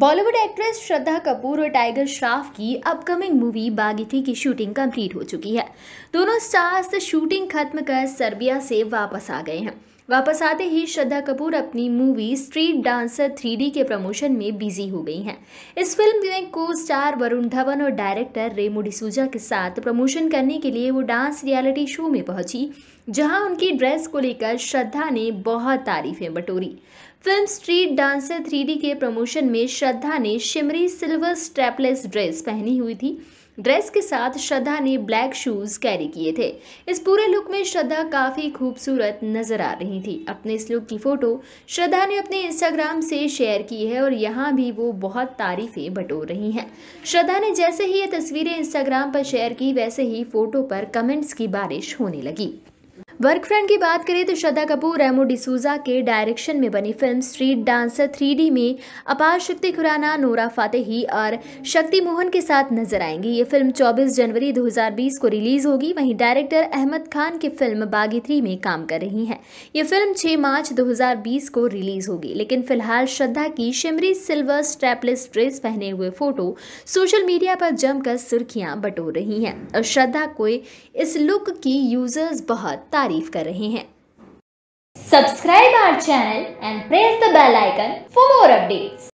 Bollywood actress श्रद्धा कपूर और tiger Shroff की upcoming movie बागीथी की शूटिंग कंप्लीट हो चुकी है दोनों स्टार्स शूटिंग खत्म कर सर्बिया से वापस आ गए हैं वापस आते ही श्रद्धा कपूर अपनी मूवी स्ट्रीट डांसर थ्री के प्रमोशन में बिजी हो गई हैं इस फिल्म में को स्टार वरुण धवन और डायरेक्टर रेमो डिसूजा के साथ प्रमोशन करने के लिए वो डांस रियलिटी शो में पहुंची जहां उनकी ड्रेस को लेकर श्रद्धा ने बहुत तारीफें बटोरी फिल्म स्ट्रीट डांसर थ्री के प्रमोशन में श्रद्धा ने शिमरी सिल्वर स्ट्रैपलेस ड्रेस पहनी हुई थी ड्रेस के साथ श्रद्धा ने ब्लैक शूज कैरी किए थे इस पूरे लुक में श्रद्धा काफ़ी खूबसूरत नजर आ रही थी अपने इस लुक की फ़ोटो श्रद्धा ने अपने इंस्टाग्राम से शेयर की है और यहाँ भी वो बहुत तारीफ़ें बटोर रही हैं श्रद्धा ने जैसे ही ये तस्वीरें इंस्टाग्राम पर शेयर की वैसे ही फ़ोटो पर कमेंट्स की बारिश होने लगी वर्क फ्रंट की बात करें तो श्रद्धा कपूर रेमो डिसूजा के डायरेक्शन में बनी फिल्म स्ट्रीट डांसर थ्री में अपार शक्ति खुराना नोरा फातेही और शक्ति मोहन के साथ नजर आएंगी ये फिल्म 24 जनवरी 2020 को रिलीज होगी वहीं डायरेक्टर अहमद खान की फिल्म बागी थ्री में काम कर रही हैं ये फिल्म छह मार्च दो को रिलीज होगी लेकिन फिलहाल श्रद्धा की शिमरी सिल्वर स्ट्रैपलेस ड्रेस पहने हुए फोटो सोशल मीडिया पर जमकर सुर्खियां बटोर रही हैं और श्रद्धा को इस लुक की यूजर्स बहुत तारीफ तारीफ कर रहे हैं subscribe our channel and press the bell icon for more updates